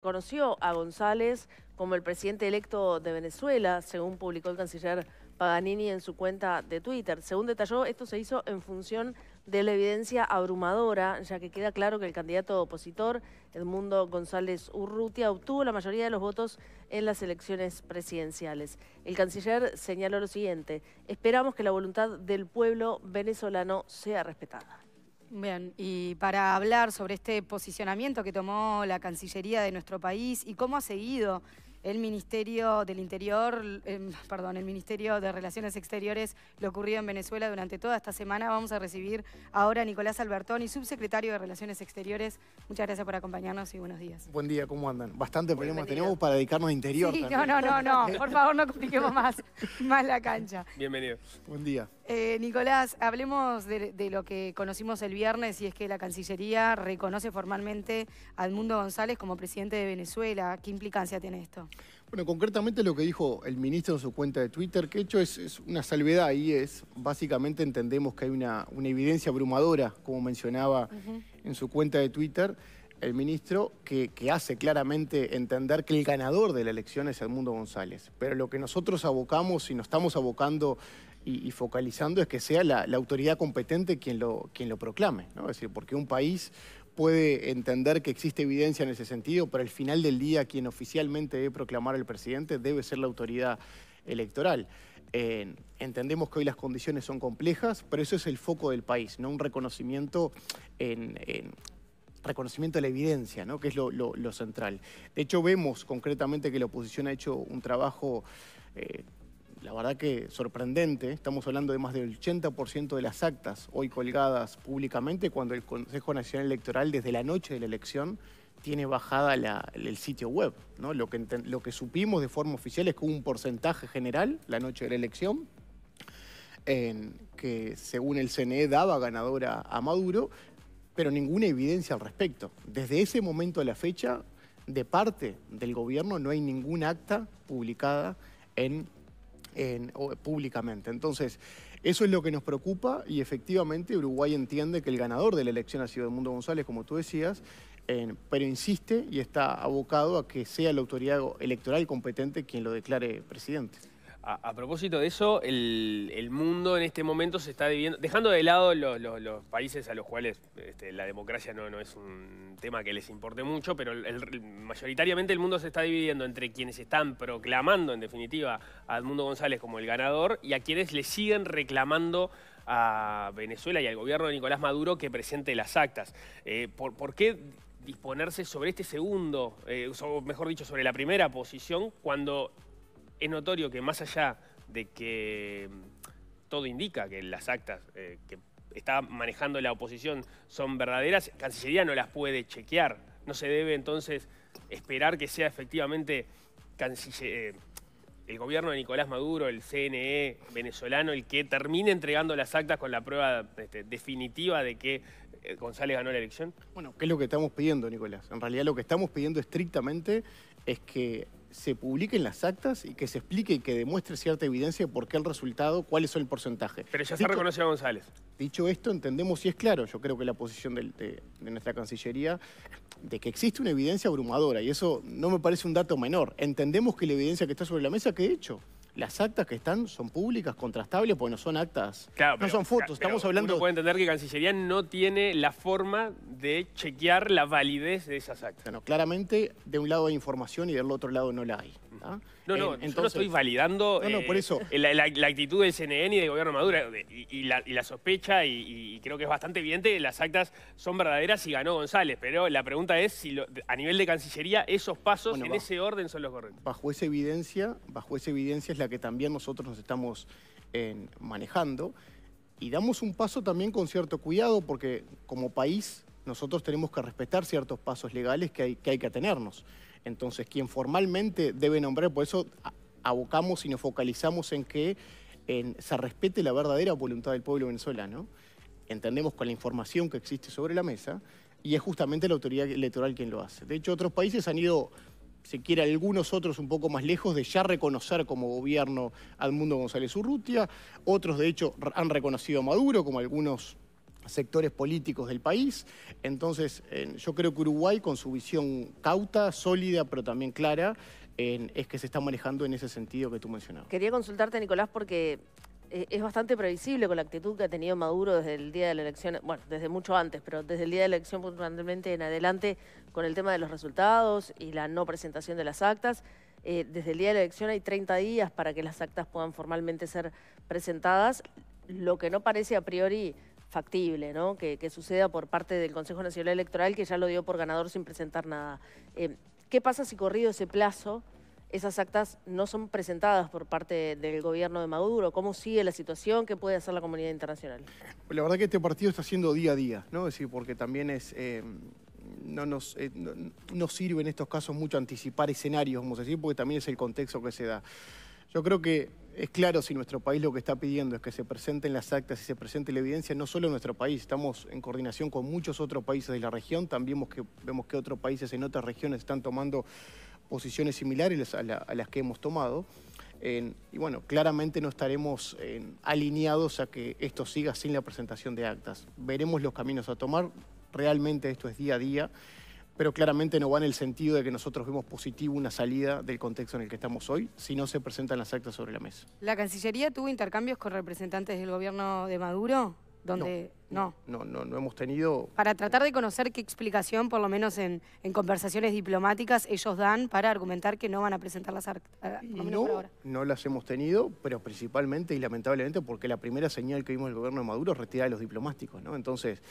Conoció a González como el presidente electo de Venezuela, según publicó el canciller Paganini en su cuenta de Twitter. Según detalló, esto se hizo en función de la evidencia abrumadora, ya que queda claro que el candidato opositor, Edmundo González Urrutia, obtuvo la mayoría de los votos en las elecciones presidenciales. El canciller señaló lo siguiente, esperamos que la voluntad del pueblo venezolano sea respetada. Bien, y para hablar sobre este posicionamiento que tomó la Cancillería de nuestro país y cómo ha seguido el Ministerio del Interior, em, perdón, el Ministerio de Relaciones Exteriores, lo ocurrido en Venezuela durante toda esta semana. Vamos a recibir ahora a Nicolás Albertoni, subsecretario de Relaciones Exteriores. Muchas gracias por acompañarnos y buenos días. Buen día, ¿cómo andan? Bastante problemas tenemos para dedicarnos a interior. no, no, no, no. Por favor, no compliquemos más, más la cancha. Bienvenido. Buen día. Eh, Nicolás, hablemos de, lo que conocimos el viernes y es que la Cancillería reconoce formalmente a Edmundo González como presidente de Venezuela. ¿Qué implicancia tiene esto? Bueno, concretamente lo que dijo el ministro en su cuenta de Twitter, que hecho es, una salvedad y es, básicamente entendemos que hay una, evidencia abrumadora, como mencionaba en su cuenta de Twitter, el ministro que, que, hace claramente entender que el ganador de la elección es Edmundo González. Pero lo que nosotros abocamos y nos estamos abocando y, focalizando es que sea la, autoridad competente quien lo, quien lo proclame, ¿no? Es decir, porque un país puede entender que existe evidencia en ese sentido, pero al final del día quien oficialmente debe proclamar al presidente debe ser la autoridad electoral. Eh, entendemos que hoy las condiciones son complejas, pero eso es el foco del país, no un reconocimiento en, reconocimiento de la evidencia, ¿no? que es lo, central. De hecho, vemos concretamente que la oposición ha hecho un trabajo eh, la verdad que sorprendente, estamos hablando de más del 80% de las actas hoy colgadas públicamente cuando el Consejo Nacional Electoral desde la noche de la elección tiene bajada el sitio web. ¿no? Lo, que, lo que supimos de forma oficial es que hubo un porcentaje general la noche de la elección que según el CNE daba ganadora a Maduro, pero ninguna evidencia al respecto. Desde ese momento a la fecha, de parte del gobierno no hay ninguna acta publicada en públicamente. Entonces, eso es lo que nos preocupa y efectivamente Uruguay entiende que el ganador de la elección ha sido Edmundo González, como tú decías, pero insiste y está abocado a que sea la autoridad electoral competente quien lo declare presidente. A, propósito de eso, el, mundo en este momento se está dividiendo, dejando de lado los, países a los cuales este, la democracia no, es un tema que les importe mucho, pero mayoritariamente el mundo se está dividiendo entre quienes están proclamando, en definitiva, a Edmundo González como el ganador y a quienes le siguen reclamando a Venezuela y al gobierno de Nicolás Maduro que presente las actas. Eh, ¿por, qué disponerse sobre este segundo, eh, o mejor dicho, sobre la primera posición, cuando es notorio que más allá de que todo indica que las actas eh, que está manejando la oposición son verdaderas, Cancillería no las puede chequear. No se debe entonces esperar que sea efectivamente eh, el gobierno de Nicolás Maduro, el CNE venezolano, el que termine entregando las actas con la prueba este, definitiva de que eh, González ganó la elección? Bueno, ¿qué es lo que estamos pidiendo, Nicolás? En realidad lo que estamos pidiendo estrictamente es que se publiquen las actas y que se explique y que demuestre cierta evidencia de por qué el resultado, Cuál es el porcentaje. Pero ya se dicho, reconoce a González. Dicho esto, entendemos y es claro, yo creo que la posición de, de, nuestra Cancillería, de que existe una evidencia abrumadora, y eso no me parece un dato menor. Entendemos que la evidencia que está sobre la mesa, que he hecho, las actas que están son públicas, contrastables, porque no son actas, no son fotos, estamos hablando... Uno puede entender que Cancillería no tiene la forma de chequear la validez de esas actas. no claramente de un lado hay información y del otro lado no la hay. No, no, Entonces, no estoy validando eh, la, actitud del CNN y del gobierno Maduro y, la, sospecha, y, creo que es bastante evidente, las actas son verdaderas y ganó González, pero la pregunta es si a nivel de Cancillería esos pasos en ese orden son los correctos. Bajo esa evidencia, bajo esa evidencia es la que también nosotros nos estamos eh, manejando y damos un paso también con cierto cuidado porque como país nosotros tenemos que respetar ciertos pasos legales que hay que, hay que atenernos. Entonces, quien formalmente debe nombrar, por eso abocamos y nos focalizamos en que se respete la verdadera voluntad del pueblo venezolano, entendemos con la información que existe sobre la mesa, y es justamente la autoridad electoral quien lo hace. De hecho, otros países han ido, si quiere, algunos otros un poco más lejos de ya reconocer como gobierno al mundo González Urrutia, otros de hecho han reconocido a Maduro, como algunos sectores políticos del país. Entonces, eh, yo creo que Uruguay, con su visión cauta, sólida, pero también clara, es que se está manejando en ese sentido que tú mencionabas. Quería consultarte, Nicolás, porque eh, es bastante previsible con la actitud que ha tenido Maduro desde el día de la elección, bueno, desde mucho antes, pero desde el día de la elección puntualmente en adelante con el tema de los resultados y la no presentación de las actas. Eh, desde el día de la elección hay 30 días para que las actas puedan formalmente ser presentadas, lo que no parece a priori factible, ¿no? Que, suceda por parte del Consejo Nacional Electoral, que ya lo dio por ganador sin presentar nada. Eh, ¿Qué pasa si corrido ese plazo, esas actas no son presentadas por parte del gobierno de Maduro? ¿Cómo sigue la situación? ¿Qué puede hacer la comunidad internacional? La verdad que este partido está haciendo día a día, ¿no? Es decir, porque también es... Eh, no nos, eh, sirve en estos casos mucho anticipar escenarios, vamos a decir, porque también es el contexto que se da. Yo creo que es claro si nuestro país lo que está pidiendo es que se presenten las actas y se presente la evidencia, no solo en nuestro país, estamos en coordinación con muchos otros países de la región, también vemos que, otros países en otras regiones están tomando posiciones similares a, las que hemos tomado. y bueno, claramente no estaremos alineados a que esto siga sin la presentación de actas. Veremos los caminos a tomar, realmente esto es día a día pero claramente no va en el sentido de que nosotros vemos positivo una salida del contexto en el que estamos hoy si no se presentan las actas sobre la mesa. ¿La Cancillería tuvo intercambios con representantes del gobierno de Maduro? Donde no no. no. no, hemos tenido... Para tratar de conocer qué explicación, por lo menos en, conversaciones diplomáticas, ellos dan para argumentar que no van a presentar las actas. Eh, no, no las hemos tenido, pero principalmente y lamentablemente porque la primera señal que vimos del gobierno de Maduro es retirar de los diplomáticos, ¿no? Entonces,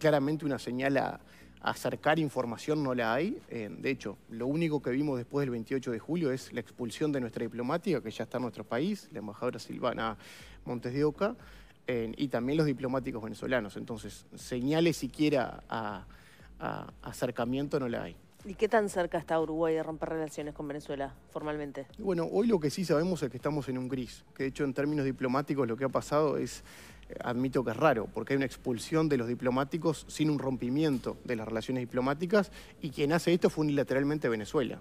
claramente una señal a acercar información no la hay. Eh, de hecho, lo único que vimos después del 28 de julio es la expulsión de nuestra diplomática, que ya está en nuestro país, la embajadora Silvana Montes de Oca, eh, y también los diplomáticos venezolanos. Entonces, señales siquiera a, a, acercamiento no la hay. ¿Y qué tan cerca está Uruguay de romper relaciones con Venezuela formalmente? Bueno, hoy lo que sí sabemos es que estamos en un gris, que de hecho en términos diplomáticos lo que ha pasado es admito que es raro, porque hay una expulsión de los diplomáticos sin un rompimiento de las relaciones diplomáticas y quien hace esto fue unilateralmente Venezuela.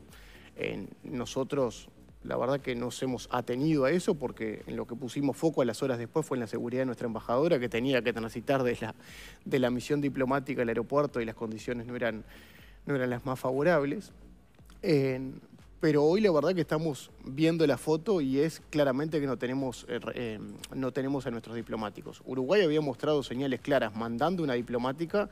nosotros, la verdad que nos hemos atenido a eso porque en lo que pusimos foco a las horas después fue en la seguridad de nuestra embajadora que tenía que transitar de la, de la misión diplomática al aeropuerto y las condiciones no eran, no eran las más favorables pero hoy la verdad que estamos viendo la foto y es claramente que no tenemos, eh, eh, no tenemos a nuestros diplomáticos. Uruguay había mostrado señales claras mandando una diplomática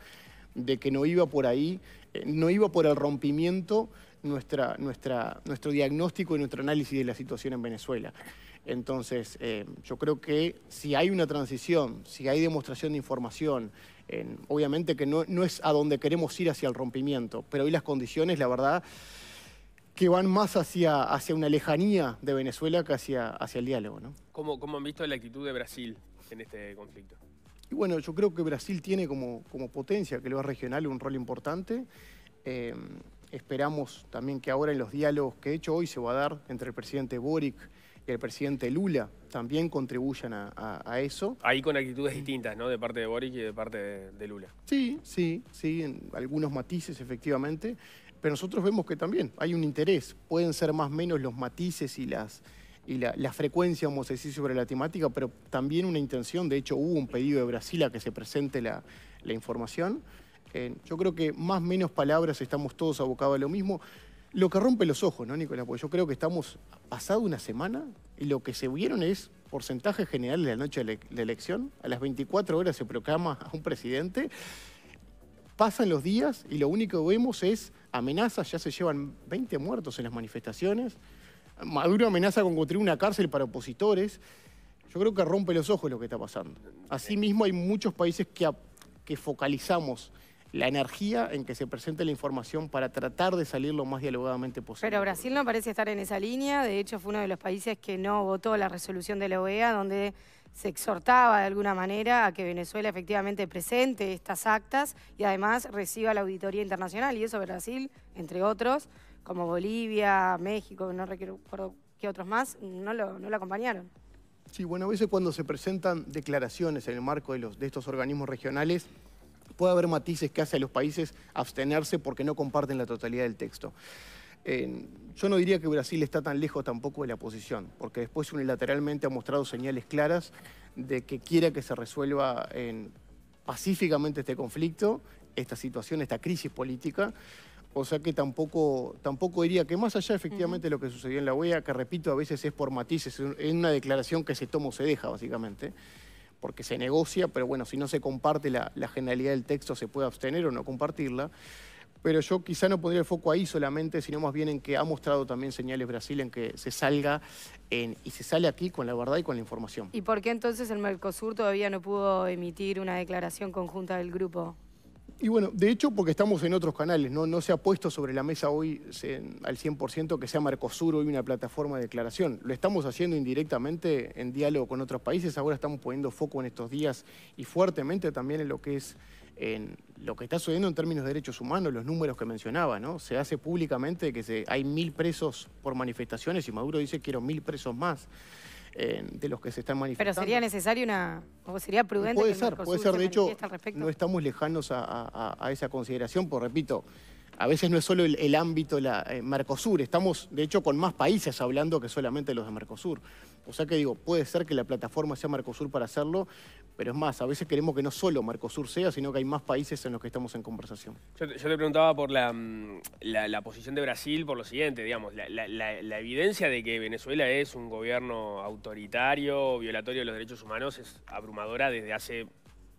de que no iba por ahí, eh, no iba por el rompimiento nuestra, nuestra, nuestro diagnóstico y nuestro análisis de la situación en Venezuela. Entonces, yo creo que si hay una transición, si hay demostración de información, obviamente que no, no es a donde queremos ir hacia el rompimiento, pero hoy las condiciones, la verdad que van más hacia, hacia una lejanía de Venezuela que hacia, hacia el diálogo. ¿no? ¿Cómo, han visto la actitud de Brasil en este conflicto? Y bueno, yo creo que Brasil tiene como, como potencia, que lo es regional, un rol importante. Eh, esperamos también que ahora en los diálogos que he hecho hoy se va a dar entre el presidente Boric y el presidente Lula también contribuyan a, eso. Ahí con actitudes distintas, ¿no? De parte de Boric y de parte de, Lula. Sí, sí, sí, algunos matices efectivamente pero nosotros vemos que también hay un interés. Pueden ser más o menos los matices y las y la, frecuencia vamos a decir, sobre la temática, pero también una intención, de hecho hubo un pedido de Brasil a que se presente la, la información. Eh, yo creo que más o menos palabras estamos todos abocados a lo mismo. Lo que rompe los ojos, ¿no, Nicolás? Porque yo creo que estamos pasado una semana y lo que se vieron es porcentaje general de la noche de la elección. A las 24 horas se proclama a un presidente Pasan los días y lo único que vemos es amenazas, ya se llevan 20 muertos en las manifestaciones. Maduro amenaza con construir una cárcel para opositores. Yo creo que rompe los ojos lo que está pasando. Asimismo, hay muchos países que, que focalizamos la energía en que se presente la información para tratar de salir lo más dialogadamente posible. Pero Brasil no parece estar en esa línea, de hecho fue uno de los países que no votó la resolución de la OEA, donde se exhortaba de alguna manera a que Venezuela efectivamente presente estas actas y además reciba la auditoría internacional y eso Brasil, entre otros, como Bolivia, México, no recuerdo qué otros más, no lo, acompañaron. Sí, bueno, a veces cuando se presentan declaraciones en el marco de, de estos organismos regionales, puede haber matices que hace a los países abstenerse porque no comparten la totalidad del texto yo no diría que Brasil está tan lejos tampoco de la posición, porque después unilateralmente ha mostrado señales claras de que quiera que se resuelva en, pacíficamente este conflicto, esta situación, esta crisis política. O sea que tampoco, tampoco diría que más allá efectivamente de lo que sucedió en la OEA, que repito, a veces es por matices, es una declaración que se toma o se deja básicamente, porque se negocia, pero bueno, si no se comparte la, la generalidad del texto se puede abstener o no compartirla pero yo quizá no pondría el foco ahí solamente, sino más bien en que ha mostrado también señales Brasil en que se salga en, y se sale aquí con la verdad y con la información. ¿Y por qué entonces el Mercosur todavía no pudo emitir una declaración conjunta del grupo? Y bueno, de hecho, porque estamos en otros canales, no, se ha puesto sobre la mesa hoy al 100% que sea Mercosur hoy una plataforma de declaración. Lo estamos haciendo indirectamente en diálogo con otros países, ahora estamos poniendo foco en estos días y fuertemente también en lo que es en lo que está sucediendo en términos de derechos humanos, los números que mencionaba, ¿no? Se hace públicamente que se, hay mil presos por manifestaciones y Maduro dice quiero mil presos más eh, de los que se están manifestando. Pero sería necesario una... o sería prudente Puede ser, puede ser. De hecho, no estamos lejanos a, a esa consideración, por pues repito a veces no es solo el, ámbito la, eh, Mercosur, estamos de hecho con más países hablando que solamente los de Mercosur. O sea que digo, puede ser que la plataforma sea Mercosur para hacerlo, pero es más, a veces queremos que no solo Mercosur sea, sino que hay más países en los que estamos en conversación. Yo, le te preguntaba por mm, la, posición de Brasil, por lo siguiente, digamos, la, evidencia de que Venezuela es un gobierno autoritario, violatorio de los derechos humanos, es abrumadora desde hace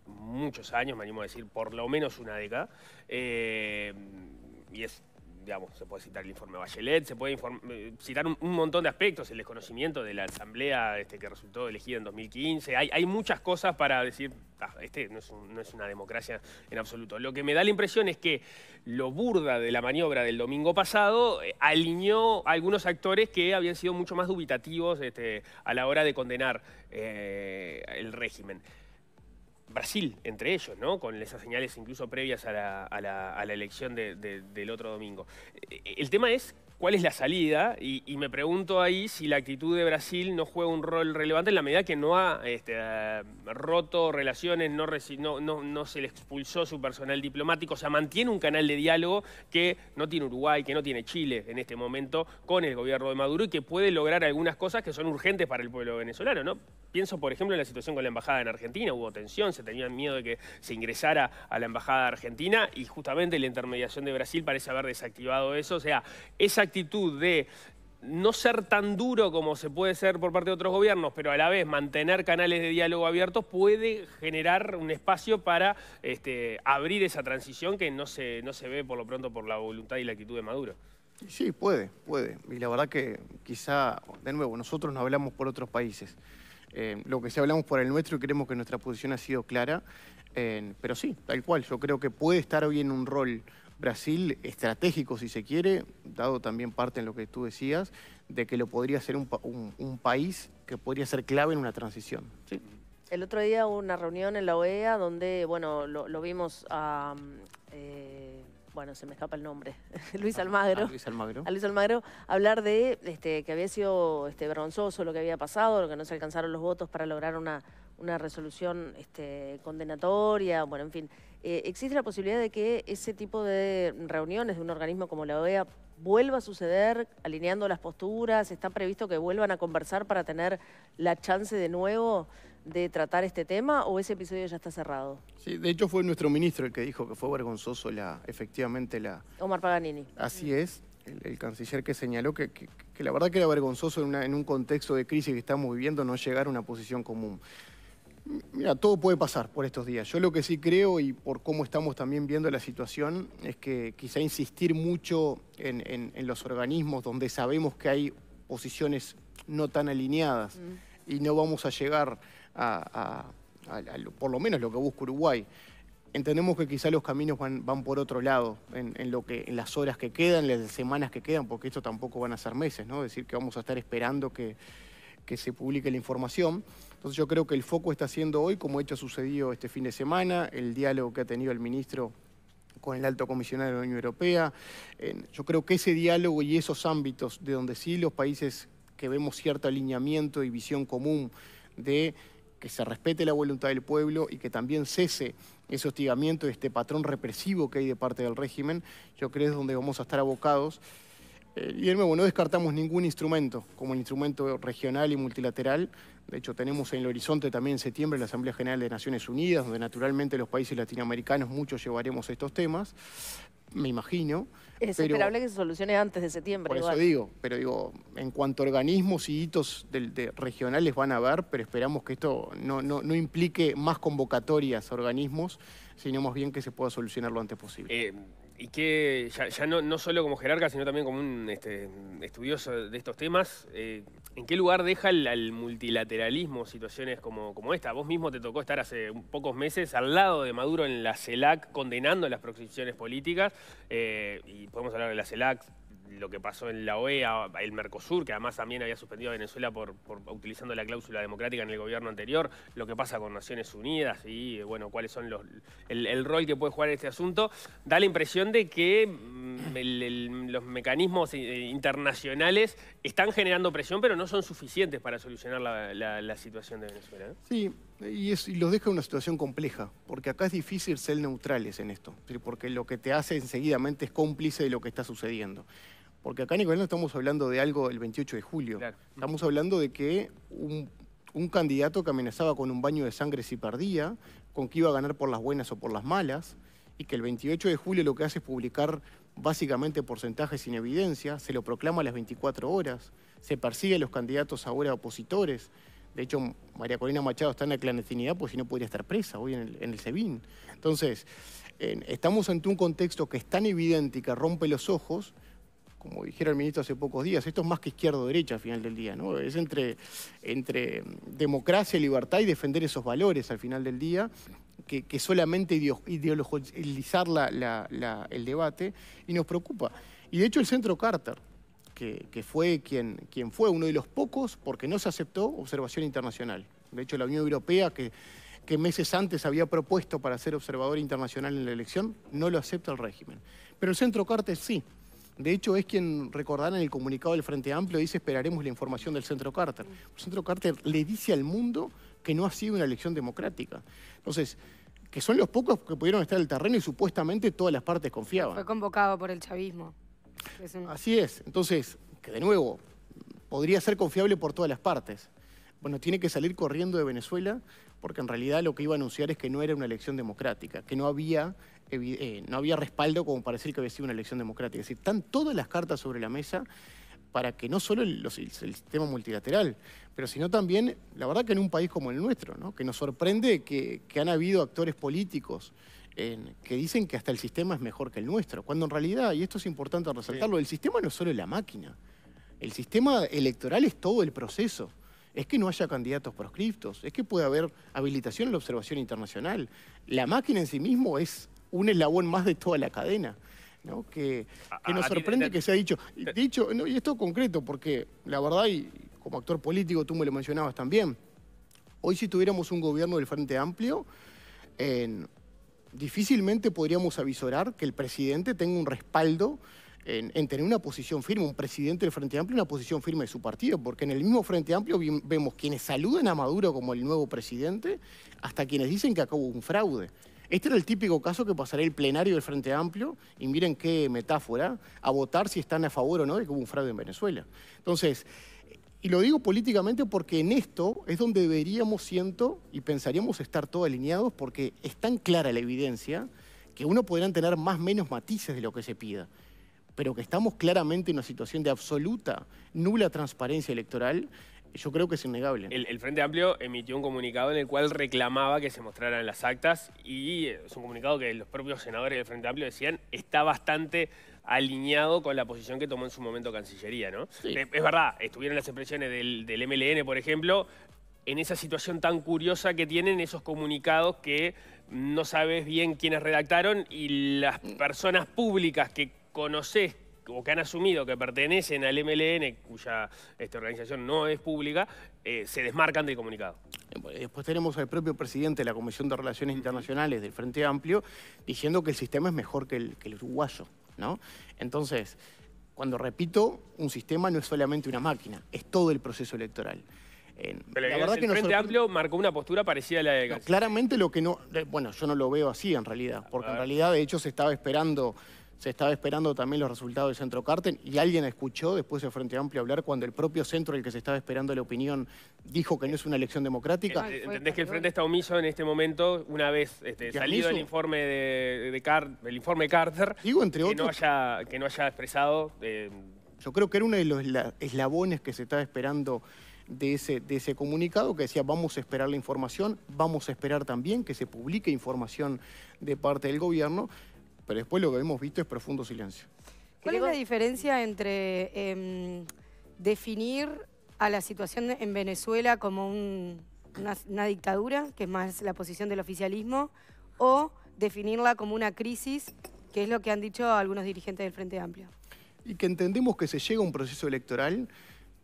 muchos años, me animo a decir, por lo menos una década. Eh, y es, digamos, se puede citar el informe Bachelet, se puede eh, citar un, montón de aspectos, el desconocimiento de la asamblea este, que resultó elegida en 2015. Hay, hay muchas cosas para decir, ah, este no es, no es una democracia en absoluto. Lo que me da la impresión es que lo burda de la maniobra del domingo pasado eh, alineó a algunos actores que habían sido mucho más dubitativos este, a la hora de condenar eh, el régimen. Brasil, entre ellos, ¿no? Con esas señales incluso previas a la, elección del otro domingo. Eh, el tema es cuál es la salida y, me pregunto ahí si la actitud de Brasil no juega un rol relevante en la medida que no ha este, eh, roto relaciones, no, se le expulsó su personal diplomático, o sea, mantiene un canal de diálogo que no tiene Uruguay, que no tiene Chile en este momento con el gobierno de Maduro y que puede lograr algunas cosas que son urgentes para el pueblo venezolano, ¿no? Pienso, por ejemplo, en la situación con la embajada en Argentina, hubo tensión, se tenía miedo de que se ingresara a la embajada argentina y justamente la intermediación de Brasil parece haber desactivado eso, o sea, esa actitud de no ser tan duro como se puede ser por parte de otros gobiernos, pero a la vez mantener canales de diálogo abiertos puede generar un espacio para este, abrir esa transición que no se, no se ve por lo pronto por la voluntad y la actitud de Maduro. Sí, puede, puede. Y la verdad que quizá, de nuevo, nosotros no hablamos por otros países. Eh, lo que sí hablamos por el nuestro y creemos que nuestra posición ha sido clara. Eh, pero sí, tal cual, yo creo que puede estar hoy en un rol Brasil estratégico, si se quiere, dado también parte en lo que tú decías, de que lo podría ser un, país que podría ser clave en una transición. El otro día hubo una reunión en la OEA donde, bueno, lo, vimos a... Eh, bueno, se me escapa el nombre, ah, ah, Luis Almagro. Luis Almagro. Luis Almagro, hablar de este, que había sido este, vergonzoso lo que había pasado, lo que no se alcanzaron los votos para lograr una, una resolución este, condenatoria, bueno, en fin. Eh, ¿Existe la posibilidad de que ese tipo de reuniones de un organismo como la OEA vuelva a suceder alineando las posturas? ¿Está previsto que vuelvan a conversar para tener la chance de nuevo de tratar este tema o ese episodio ya está cerrado? Sí, de hecho fue nuestro ministro el que dijo que fue vergonzoso la, efectivamente la... Omar Paganini. Así es, el, canciller que señaló que, la verdad que era vergonzoso en, un contexto de crisis que estamos viviendo no llegar a una posición común. Mira, todo puede pasar por estos días. Yo lo que sí creo y por cómo estamos también viendo la situación es que quizá insistir mucho en, los organismos donde sabemos que hay posiciones no tan alineadas y no vamos a llegar a, por lo menos lo que busca Uruguay. Entendemos que quizá los caminos van, por otro lado en, lo que, en las horas que quedan, las semanas que quedan, porque esto tampoco van a ser meses, ¿no? Es decir, que vamos a estar esperando que, que se publique la información. Entonces yo creo que el foco está siendo hoy, como ha hecho sucedido este fin de semana, el diálogo que ha tenido el ministro con el alto comisionado de la Unión Europea. yo creo que ese diálogo y esos ámbitos de donde sí los países que vemos cierto alineamiento y visión común de que se respete la voluntad del pueblo y que también cese ese hostigamiento, este patrón represivo que hay de parte del régimen, yo creo es donde vamos a estar abocados. Guillermo, eh, no descartamos ningún instrumento, como el instrumento regional y multilateral. De hecho, tenemos en el horizonte también en septiembre la Asamblea General de Naciones Unidas, donde naturalmente los países latinoamericanos muchos llevaremos estos temas, me imagino. Es esperable que se solucione antes de septiembre. Por eso digo, pero digo, en cuanto a organismos y hitos regionales van a haber, pero esperamos que esto no, implique más convocatorias a organismos, sino más bien que se pueda solucionar lo antes posible. Eh, y que ya, no, no, solo como jerarca, sino también como un este, estudioso de estos temas, eh, ¿en qué lugar deja el, multilateralismo situaciones como, como esta? Vos mismo te tocó estar hace pocos meses al lado de Maduro en la CELAC condenando las proscripciones políticas, eh, y podemos hablar de la CELAC, lo que pasó en la OEA, el Mercosur, que además también había suspendido a Venezuela por, utilizando la cláusula democrática en el gobierno anterior, lo que pasa con Naciones Unidas y bueno, cuáles son los el, rol que puede jugar este asunto, da la impresión de que mm, los mecanismos eh, internacionales están generando presión, pero no son suficientes para solucionar la, situación de Venezuela. ¿eh? Sí, y, y, los deja en una situación compleja, porque acá es difícil ser neutrales en esto, porque lo que te hace enseguidamente es cómplice de lo que está sucediendo. Porque acá, Nicolás, no estamos hablando de algo el 28 de julio. Estamos hablando de que un, candidato que amenazaba con un baño de sangre si perdía, con que iba a ganar por las buenas o por las malas, y que el 28 de julio lo que hace es publicar básicamente porcentajes sin evidencia, se lo proclama a las 24 horas, se persigue a los candidatos ahora opositores. De hecho, María Corina Machado está en la clandestinidad, pues si no podría estar presa hoy en el, en SEBIN. Entonces, estamos ante un contexto que es tan evidente y que rompe los ojos, como dijera el ministro hace pocos días, esto es más que izquierdo-derecha al final del día, ¿no? Es entre, entre democracia, libertad y defender esos valores al final del día, que, solamente ideologizar la, el debate, y nos preocupa. Y de hecho el Centro Carter, que, fue quien, quien fue uno de los pocos, porque no se aceptó observación internacional. De hecho la Unión Europea, que, que meses antes había propuesto para ser observador internacional en la elección, no lo acepta el régimen. Pero el Centro Carter sí. De hecho, es quien recordará en el comunicado del Frente Amplio dice esperaremos la información del Centro Carter. El Centro Carter le dice al mundo que no ha sido una elección democrática. Entonces, que son los pocos que pudieron estar en el terreno y supuestamente todas las partes confiaban. Fue convocado por el chavismo. Así es. Entonces, que de nuevo, podría ser confiable por todas las partes. Bueno, tiene que salir corriendo de Venezuela porque en realidad lo que iba a anunciar es que no era una elección democrática, que no había, eh, no había respaldo como parecer que había sido una elección democrática. Es decir, están todas las cartas sobre la mesa para que no solo el, sistema multilateral, pero sino también, la verdad que en un país como el nuestro, ¿no? que nos sorprende que, han habido actores políticos que dicen que hasta el sistema es mejor que el nuestro, cuando en realidad, y esto es importante resaltarlo, el sistema no es solo la máquina, el sistema electoral es todo el proceso es que no haya candidatos proscriptos, es que puede haber habilitación en la observación internacional. La máquina en sí mismo es un eslabón más de toda la cadena. ¿no? Que, nos sorprende que se ha dicho. Dicho, y esto concreto, porque la verdad, y como actor político tú me lo mencionabas también, hoy si tuviéramos un gobierno del Frente Amplio, difícilmente podríamos avisorar que el presidente tenga un respaldo en, tener una posición firme, un presidente del Frente Amplio, una posición firme de su partido, porque en el mismo Frente Amplio vemos quienes saludan a Maduro como el nuevo presidente, hasta quienes dicen que acabó un fraude. Este era el típico caso que pasaría el plenario del Frente Amplio, y miren qué metáfora, a votar si están a favor o no de que hubo un fraude en Venezuela. Entonces, y lo digo políticamente porque en esto es donde deberíamos, siento, y pensaríamos estar todos alineados, porque es tan clara la evidencia que uno podrán tener más o menos matices de lo que se pida pero que estamos claramente en una situación de absoluta nula transparencia electoral, yo creo que es innegable. El, Frente Amplio emitió un comunicado en el cual reclamaba que se mostraran las actas y es un comunicado que los propios senadores del Frente Amplio decían está bastante alineado con la posición que tomó en su momento Cancillería, ¿no? Eh, es verdad, estuvieron las expresiones del, del MLN, por ejemplo, en esa situación tan curiosa que tienen esos comunicados que no sabes bien quiénes redactaron y las personas públicas que conocés o que han asumido que pertenecen al MLN, cuya esta organización no es pública, eh, se desmarcan del comunicado. Eh, después tenemos al propio presidente de la Comisión de Relaciones Internacionales del Frente Amplio diciendo que el sistema es mejor que el, uruguayo, ¿no? Entonces, cuando repito, un sistema no es solamente una máquina, es todo el proceso electoral. Pero la verdad que el Frente Amplio marcó una postura parecida a la de... claramente lo que no... Bueno, yo no lo veo así en realidad, porque en realidad de hecho se estaba esperando se estaba esperando también los resultados del Centro Carter y alguien escuchó después del Frente Amplio hablar cuando el propio centro, el que se estaba esperando la opinión, dijo que no es una elección democrática. Eh, ¿Entendés que el Frente está omiso en este momento una vez este, salido el informe de, el informe Carter? Digo, entre otros, que, no haya, expresado... Eh, yo creo que era uno de los eslabones que se estaba esperando de ese, de ese, comunicado que decía vamos a esperar la información, vamos a esperar también que se publique información de parte del gobierno pero después lo que hemos visto es profundo silencio. ¿Cuál es la diferencia entre em, definir a la situación en Venezuela como una, dictadura, que es más la posición del oficialismo, o definirla como una crisis, que es lo que han dicho algunos dirigentes del Frente Amplio? Y que entendemos que se llega a un proceso electoral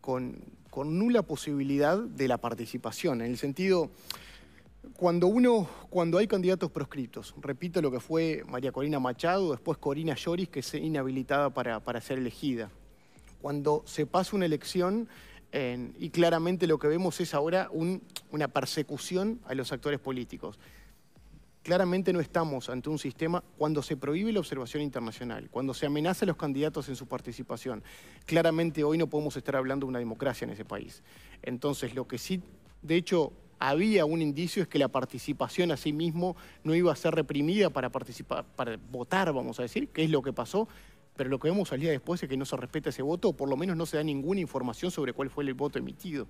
con, con nula posibilidad de la participación, en el sentido cuando, uno, cuando hay candidatos proscriptos, repito lo que fue María Corina Machado, después Corina Lloris, que es inhabilitada para, ser elegida. Cuando se pasa una elección y claramente lo que vemos es ahora una persecución a los actores políticos. Claramente no estamos ante un sistema cuando se prohíbe la observación internacional, cuando se amenaza a los candidatos en su participación. Claramente hoy no podemos estar hablando de una democracia en ese país. Entonces, lo que sí, de hecho, había un indicio es que la participación a sí mismo no iba a ser reprimida para participar, para votar, vamos a decir, que es lo que pasó. Pero lo que vemos al día después es que no se respeta ese voto, o por lo menos no se da ninguna información sobre cuál fue el voto emitido.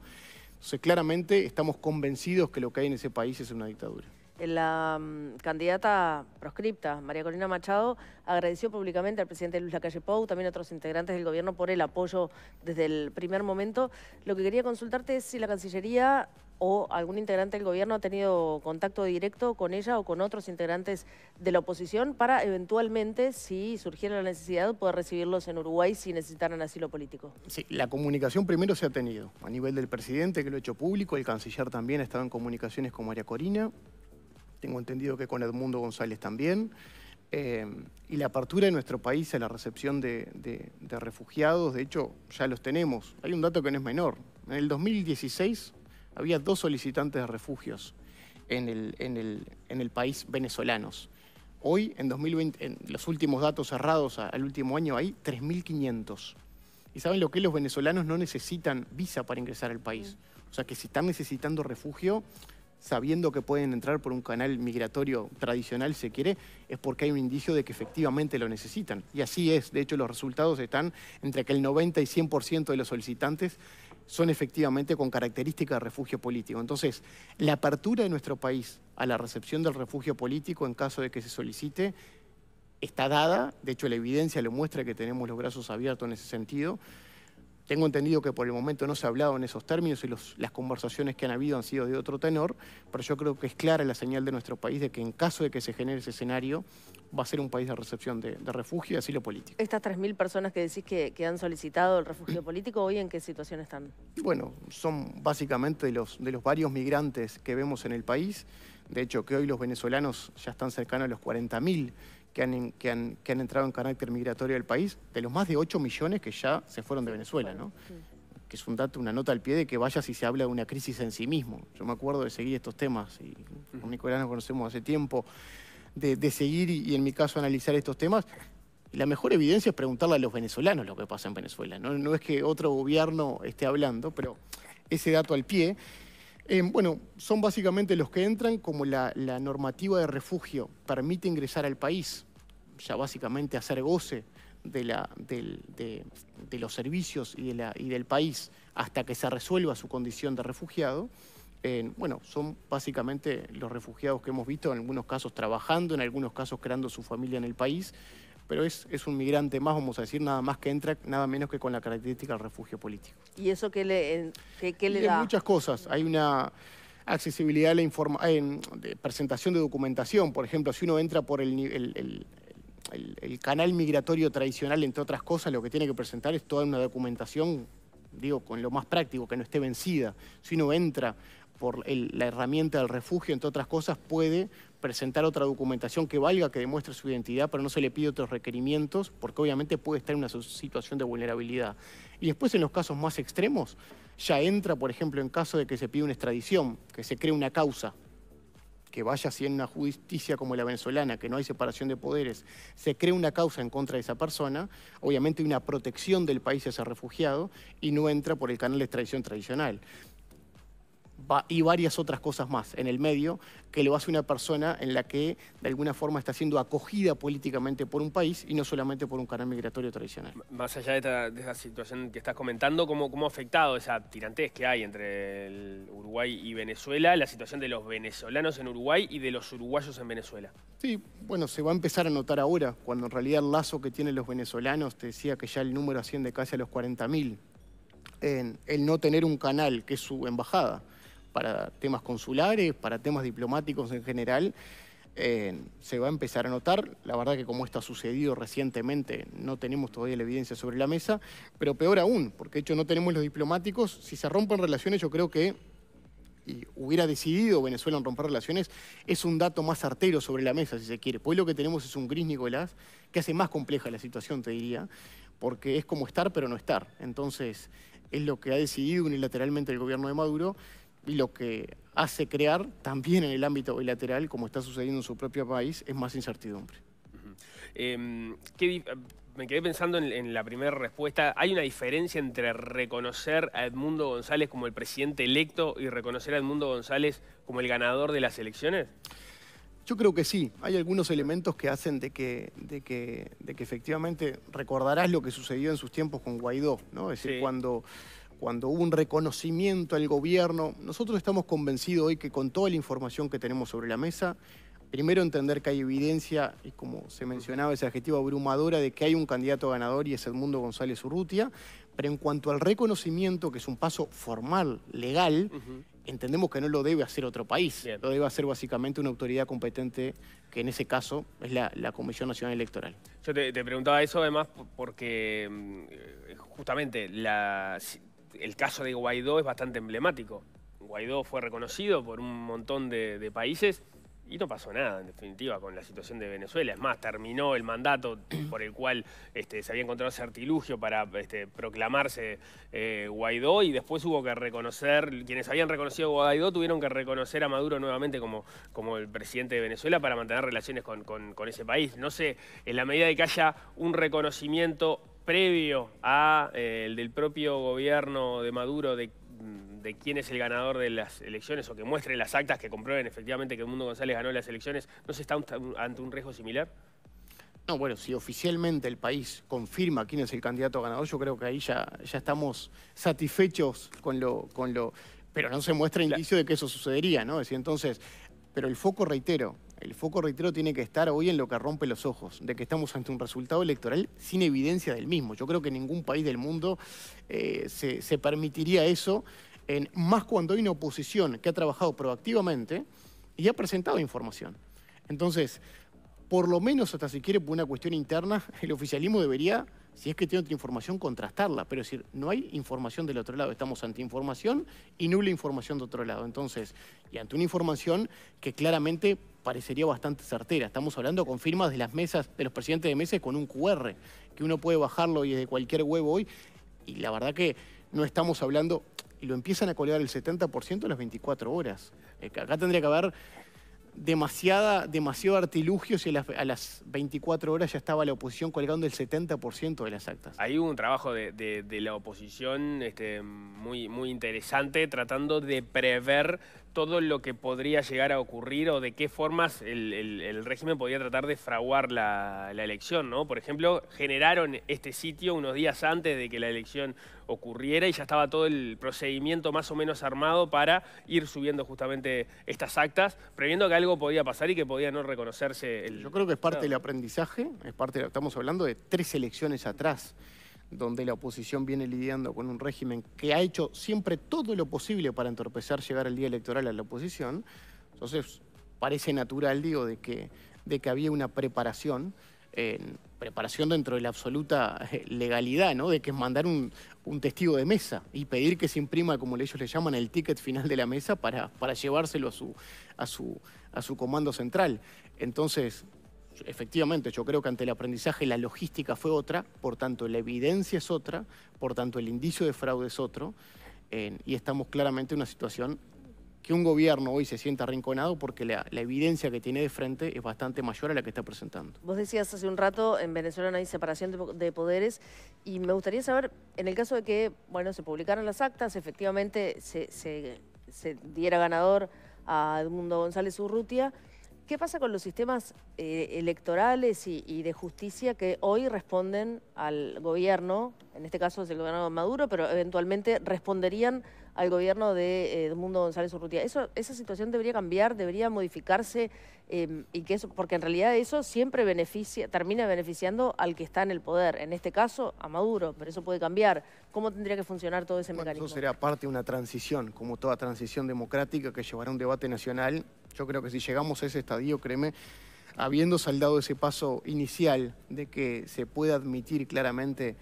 Entonces, claramente estamos convencidos que lo que hay en ese país es una dictadura. La mm, candidata proscripta, María Corina Machado, agradeció públicamente al presidente Luis Lacalle Pou, también a otros integrantes del gobierno por el apoyo desde el primer momento. Lo que quería consultarte es si la Cancillería o algún integrante del gobierno ha tenido contacto directo con ella o con otros integrantes de la oposición para eventualmente, si surgiera la necesidad, poder recibirlos en Uruguay si necesitaran asilo político. Sí, la comunicación primero se ha tenido a nivel del presidente, que lo ha hecho público, el canciller también ha estado en comunicaciones con María Corina, tengo entendido que con Edmundo González también. Eh, y la apertura de nuestro país a la recepción de, de refugiados, de hecho, ya los tenemos. Hay un dato que no es menor. En el 2016 había dos solicitantes de refugios en el, en el, país venezolanos. Hoy, en 2020, en los últimos datos cerrados al último año, hay 3.500. ¿Y saben lo que? Los venezolanos no necesitan visa para ingresar al país. O sea que si están necesitando refugio, sabiendo que pueden entrar por un canal migratorio tradicional, se quiere, es porque hay un indicio de que efectivamente lo necesitan. Y así es. De hecho, los resultados están entre que el 90 y 100% de los solicitantes son efectivamente con características de refugio político. Entonces, la apertura de nuestro país a la recepción del refugio político en caso de que se solicite está dada, de hecho la evidencia lo muestra que tenemos los brazos abiertos en ese sentido, tengo entendido que por el momento no se ha hablado en esos términos y las conversaciones que han habido han sido de otro tenor, pero yo creo que es clara la señal de nuestro país de que en caso de que se genere ese escenario, va a ser un país de recepción de, refugio y asilo político. Estas 3.000 personas que decís que, han solicitado el refugio político, ¿hoy en qué situación están? Bueno, son básicamente de los varios migrantes que vemos en el país. De hecho, que hoy los venezolanos ya están cercanos a los 40.000 que han, entrado en carácter migratorio del país, de los más de 8 millones que ya se fueron de Venezuela, que es un dato, una nota al pie de que vaya si se habla de una crisis en sí mismo. Yo me acuerdo de seguir estos temas, y con Nicolás nos conocemos hace tiempo, de, seguir y, en mi caso analizar estos temas. la mejor evidencia es preguntarle a los venezolanos lo que pasa en Venezuela. No, es que otro gobierno esté hablando, pero ese dato al pie. Eh, bueno, son básicamente los que entran como la normativa de refugio permite ingresar al país ya básicamente hacer goce de, la, de, los servicios y, del país hasta que se resuelva su condición de refugiado. Eh, bueno, son básicamente los refugiados que hemos visto, en algunos casos trabajando, en algunos casos creando su familia en el país, pero es, es, un migrante más, vamos a decir, nada más que entra, nada menos que con la característica del refugio político. ¿Y eso qué le, qué, le da? Muchas cosas. Hay una accesibilidad a la de presentación de documentación, por ejemplo, si uno entra por el, el, el el, canal migratorio tradicional, entre otras cosas, lo que tiene que presentar es toda una documentación, digo, con lo más práctico, que no esté vencida. Si uno entra por la herramienta del refugio, entre otras cosas, puede presentar otra documentación que valga, que demuestre su identidad, pero no se le pide otros requerimientos, porque obviamente puede estar en una situación de vulnerabilidad. Y después, en los casos más extremos, ya entra, por ejemplo, en caso de que se pida una extradición, que se cree una causa que vaya en una justicia como la venezolana, que no hay separación de poderes, se crea una causa en contra de esa persona, obviamente hay una protección del país a ese refugiado y no entra por el canal de extradición tradicional y varias otras cosas más en el medio que lo hace una persona en la que de alguna forma está siendo acogida políticamente por un país y no solamente por un canal migratorio tradicional. Más allá de esta, situación que estás comentando, ¿cómo, ha afectado esa tirantez que hay entre Uruguay y Venezuela, la situación de los venezolanos en Uruguay y de los uruguayos en Venezuela? Sí, bueno, se va a empezar a notar ahora, cuando en realidad el lazo que tienen los venezolanos, te decía que ya el número asciende casi a los 40.000, en el no tener un canal que es su embajada para temas consulares, para temas diplomáticos en general, eh, se va a empezar a notar. La verdad que como esto ha sucedido recientemente, no tenemos todavía la evidencia sobre la mesa, pero peor aún, porque de hecho no tenemos los diplomáticos. Si se rompen relaciones, yo creo que y hubiera decidido Venezuela romper relaciones, es un dato más artero sobre la mesa, si se quiere. Pues lo que tenemos es un gris Nicolás, que hace más compleja la situación, te diría, porque es como estar pero no estar. Entonces, es lo que ha decidido unilateralmente el gobierno de Maduro y lo que hace crear también en el ámbito bilateral, como está sucediendo en su propio país, es más incertidumbre. Em, me quedé pensando en, la primera respuesta. ¿Hay una diferencia entre reconocer a Edmundo González como el presidente electo y reconocer a Edmundo González como el ganador de las elecciones? Yo creo que sí. Hay algunos elementos que hacen de que, de que, efectivamente recordarás lo que sucedió en sus tiempos con Guaidó, ¿no? Es decir, cuando cuando hubo un reconocimiento al gobierno, nosotros estamos convencidos hoy que con toda la información que tenemos sobre la mesa, primero entender que hay evidencia, y como se mencionaba ese adjetivo abrumadora, de que hay un candidato ganador y es Edmundo González Urrutia, pero en cuanto al reconocimiento, que es un paso formal, legal, entendemos que no lo debe hacer otro país, lo debe hacer básicamente una autoridad competente, que en ese caso es la, Comisión Nacional Electoral. Yo te, te, preguntaba eso además porque mm, eh, justamente la, el caso de Guaidó es bastante emblemático. Guaidó fue reconocido por un montón de, países y no pasó nada, en definitiva, con la situación de Venezuela. Es más, terminó el mandato por el cual este, se había encontrado ese artilugio para este, proclamarse eh, Guaidó y después hubo que reconocer, quienes habían reconocido a Guaidó tuvieron que reconocer a Maduro nuevamente como, como el presidente de Venezuela para mantener relaciones con, con ese país. No sé, en la medida de que haya un reconocimiento previo a eh, del propio gobierno de Maduro de, quién es el ganador de las elecciones o que muestre las actas que comprueben efectivamente que Mundo González ganó las elecciones, ¿no se está ante un riesgo similar? No, bueno, si oficialmente el país confirma quién es el candidato ganador, yo creo que ahí ya, ya estamos satisfechos con lo, con lo... Pero no se muestra indicio de que eso sucedería, ¿no? Es decir, entonces, pero el foco, reitero, el foco, reitero, tiene que estar hoy en lo que rompe los ojos, de que estamos ante un resultado electoral sin evidencia del mismo. Yo creo que ningún país del mundo eh, se, permitiría eso, en, más cuando hay una oposición que ha trabajado proactivamente y ha presentado información. Entonces, por lo menos hasta si quiere por una cuestión interna, el oficialismo debería, si es que tiene otra información, contrastarla. Pero es decir, no hay información del otro lado, estamos ante información y nula información de otro lado. Entonces, y ante una información que claramente parecería bastante certera. Estamos hablando con firmas de las mesas, de los presidentes de mesas con un QR, que uno puede bajarlo y desde cualquier huevo hoy. Y la verdad que no estamos hablando, y lo empiezan a colgar el 70% en las 24 horas. Eh, acá tendría que haber demasiada, demasiado artilugios si a las, 24 horas ya estaba la oposición colgando el 70% de las actas. Hay un trabajo de, de, la oposición este, muy, muy interesante tratando de prever todo lo que podría llegar a ocurrir o de qué formas el, régimen podía tratar de fraguar la, elección, ¿no? Por ejemplo, generaron este sitio unos días antes de que la elección ocurriera y ya estaba todo el procedimiento más o menos armado para ir subiendo justamente estas actas, previendo que algo podía pasar y que podía no reconocerse el... Yo creo que es parte del aprendizaje, es parte, estamos hablando de tres elecciones atrás donde la oposición viene lidiando con un régimen que ha hecho siempre todo lo posible para entorpecer llegar el día electoral a la oposición. Entonces, parece natural, digo, de que, de que había una preparación, preparación dentro de la absoluta eh, legalidad, ¿no? De que es mandar un, testigo de mesa y pedir que se imprima, como ellos le llaman, el ticket final de la mesa para, para llevárselo a su, a, su, a su comando central. Entonces, efectivamente, yo creo que ante el aprendizaje la logística fue otra, por tanto la evidencia es otra, por tanto el indicio de fraude es otro, eh, y estamos claramente en una situación que un gobierno hoy se sienta arrinconado porque la, evidencia que tiene de frente es bastante mayor a la que está presentando. Vos decías hace un rato, en Venezuela no hay separación de, poderes, y me gustaría saber, en el caso de que, se publicaran las actas, efectivamente se, se diera ganador a Edmundo González Urrutia, ¿Qué pasa con los sistemas eh, electorales y, y, de justicia que hoy responden al gobierno? En este caso es el gobierno de Maduro, pero eventualmente responderían al gobierno de Edmundo eh, González Urrutia. esa situación debería cambiar, debería modificarse, em, y que eso, porque en realidad eso siempre beneficia, termina beneficiando al que está en el poder. En este caso, a Maduro, pero eso puede cambiar. ¿Cómo tendría que funcionar todo ese mecanismo? Eso sería parte de una transición, como toda transición democrática que llevará a un debate nacional. Yo creo que si llegamos a ese estadio, créeme, habiendo saldado ese paso inicial de que se pueda admitir claramente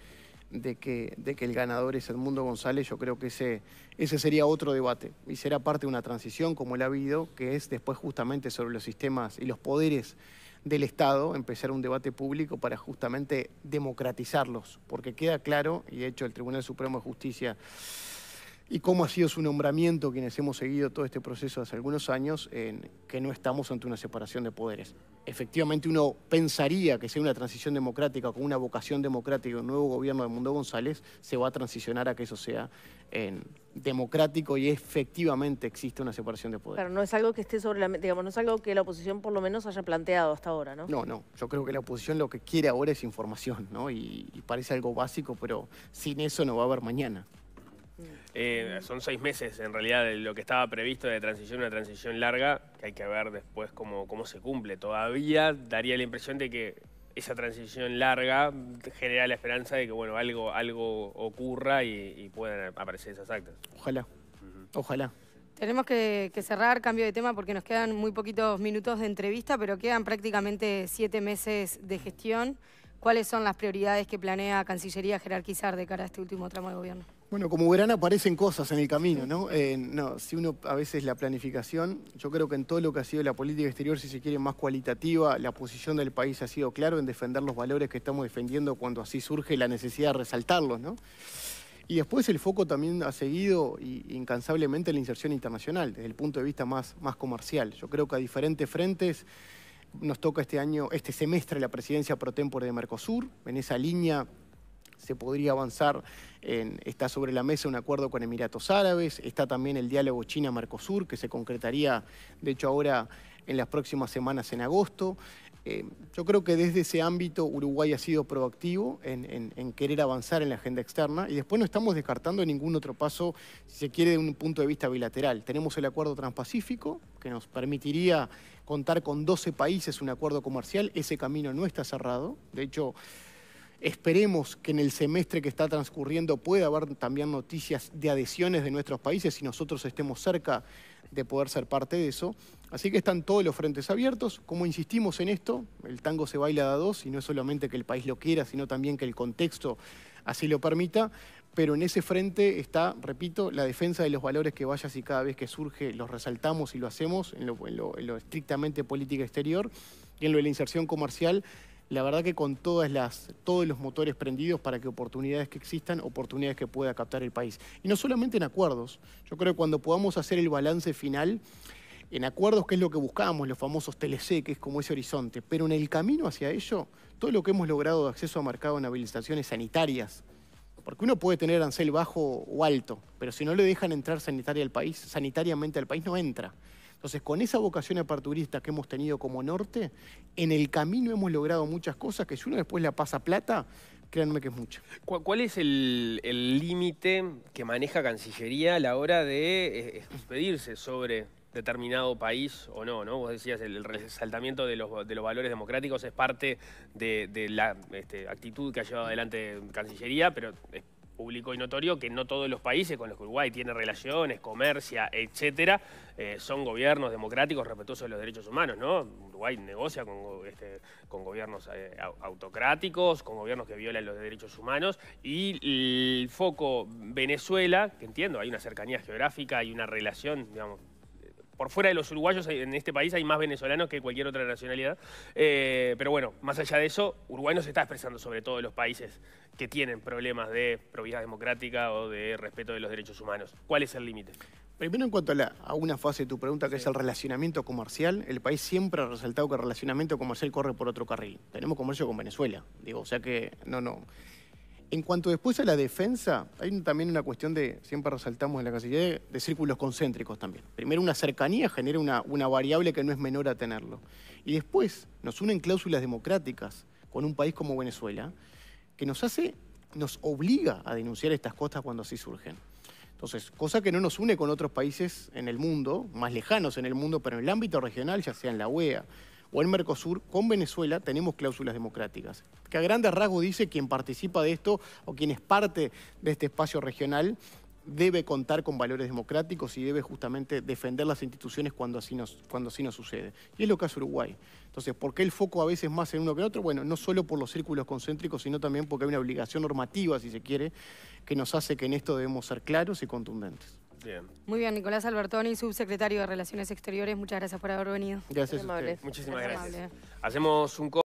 de que, de que el ganador es Edmundo González, yo creo que ese, ese sería otro debate y será parte de una transición como la ha habido, que es después justamente sobre los sistemas y los poderes del Estado, empezar un debate público para justamente democratizarlos, porque queda claro, y de hecho el Tribunal Supremo de Justicia y cómo ha sido su nombramiento, quienes hemos seguido todo este proceso hace algunos años, en que no estamos ante una separación de poderes. Efectivamente, uno pensaría que sea una transición democrática, con una vocación democrática, un nuevo gobierno de Mundo González, se va a transicionar a que eso sea democrático y efectivamente existe una separación de poderes. Pero no es algo que esté sobre la digamos, no es algo que la oposición por lo menos haya planteado hasta ahora, ¿no? No, no. Yo creo que la oposición lo que quiere ahora es información, ¿no? y parece algo básico, pero sin eso no va a haber mañana. Eh, son seis meses en realidad de lo que estaba previsto de transición, una transición larga, que hay que ver después cómo, cómo se cumple. Todavía daría la impresión de que esa transición larga genera la esperanza de que bueno, algo, algo ocurra y, puedan aparecer esas actas. Ojalá, ojalá. Tenemos que, que, cerrar, cambio de tema, porque nos quedan muy poquitos minutos de entrevista, pero quedan prácticamente siete meses de gestión. ¿Cuáles son las prioridades que planea Cancillería jerarquizar de cara a este último tramo de gobierno? Bueno, como verán aparecen cosas en el camino, ¿no? Eh, no, si uno a veces la planificación, yo creo que en todo lo que ha sido la política exterior, si se quiere más cualitativa, la posición del país ha sido claro en defender los valores que estamos defendiendo cuando así surge la necesidad de resaltarlos, ¿no? Y después el foco también ha seguido incansablemente la inserción internacional, desde el punto de vista más, más comercial. Yo creo que a diferentes frentes nos toca este año, este semestre, la presidencia pro tempore de Mercosur. En esa línea se podría avanzar. En, está sobre la mesa un acuerdo con Emiratos Árabes, está también el diálogo China-Mercosur, que se concretaría, de hecho, ahora en las próximas semanas en agosto. Eh, yo creo que desde ese ámbito Uruguay ha sido proactivo en, querer avanzar en la agenda externa y después no estamos descartando ningún otro paso, si se quiere, de un punto de vista bilateral. Tenemos el acuerdo transpacífico que nos permitiría contar con 12 países un acuerdo comercial. Ese camino no está cerrado. De hecho, Esperemos que en el semestre que está transcurriendo pueda haber también noticias de adhesiones de nuestros países y nosotros estemos cerca de poder ser parte de eso. Así que están todos los frentes abiertos. Como insistimos en esto, el tango se baila a dos y no es solamente que el país lo quiera, sino también que el contexto así lo permita. Pero en ese frente está, repito, la defensa de los valores que vayas y cada vez que surge los resaltamos y lo hacemos en lo, en lo estrictamente política exterior y en lo de la inserción comercial la verdad que con todas las, todos los motores prendidos para que oportunidades que existan, oportunidades que pueda captar el país. Y no solamente en acuerdos, yo creo que cuando podamos hacer el balance final, en acuerdos, que es lo que buscábamos, los famosos que es como ese horizonte, pero en el camino hacia ello, todo lo que hemos logrado de acceso a mercado en habilitaciones sanitarias, porque uno puede tener arancel bajo o alto, pero si no le dejan entrar sanitaria al país, sanitariamente al país no entra. Entonces, con esa vocación aparturista que hemos tenido como norte, en el camino hemos logrado muchas cosas que si uno después la pasa plata, créanme que es mucho. ¿Cuál es el límite que maneja Cancillería a la hora de expedirse eh, eh, sobre determinado país o no, ¿no? Vos decías, el, resaltamiento de los, valores democráticos es parte de, la este, actitud que ha llevado adelante Cancillería, pero público y notorio que no todos los países con los que Uruguay tiene relaciones, comercia, etcétera, eh, son gobiernos democráticos respetuosos de los derechos humanos, ¿no? Uruguay negocia con, este, con gobiernos eh, autocráticos, con gobiernos que violan los derechos humanos y el foco Venezuela, que entiendo, hay una cercanía geográfica, hay una relación, digamos, por fuera de los uruguayos eh, en este país hay más venezolanos que cualquier otra nacionalidad. Eh, pero bueno, más allá de eso, Uruguay no se está expresando sobre todo en los países que tienen problemas de probidad democrática o de respeto de los derechos humanos. ¿Cuál es el límite? Primero, en cuanto a, una fase de tu pregunta, que es el relacionamiento comercial, el país siempre ha resaltado que el relacionamiento comercial corre por otro carril. Tenemos comercio con Venezuela, digo, o sea que no, no. En cuanto después a la defensa, hay también una cuestión de, siempre resaltamos en la casilla, e, de círculos concéntricos también. Primero una cercanía genera una, variable que no es menor a tenerlo. Y después nos unen cláusulas democráticas con un país como Venezuela, que nos hace, nos obliga a denunciar estas cosas cuando así surgen. Entonces, cosa que no nos une con otros países en el mundo, más lejanos en el mundo, pero en el ámbito regional, ya sea en la UEA, o el Mercosur, con Venezuela tenemos cláusulas democráticas. Que a grande rasgo dice quien participa de esto o quien es parte de este espacio regional debe contar con valores democráticos y debe justamente defender las instituciones cuando así nos, cuando así nos sucede. Y es lo que hace Uruguay. Entonces, ¿por qué el foco a veces más en uno que en otro? Bueno, no solo por los círculos concéntricos, sino también porque hay una obligación normativa, si se quiere, que nos hace que en esto debemos ser claros y contundentes. Muy bien, Nicolás Albertoni, subsecretario de Relaciones Exteriores. Muchas gracias por haber venido. Gracias, Muchísimas gracias. Hacemos un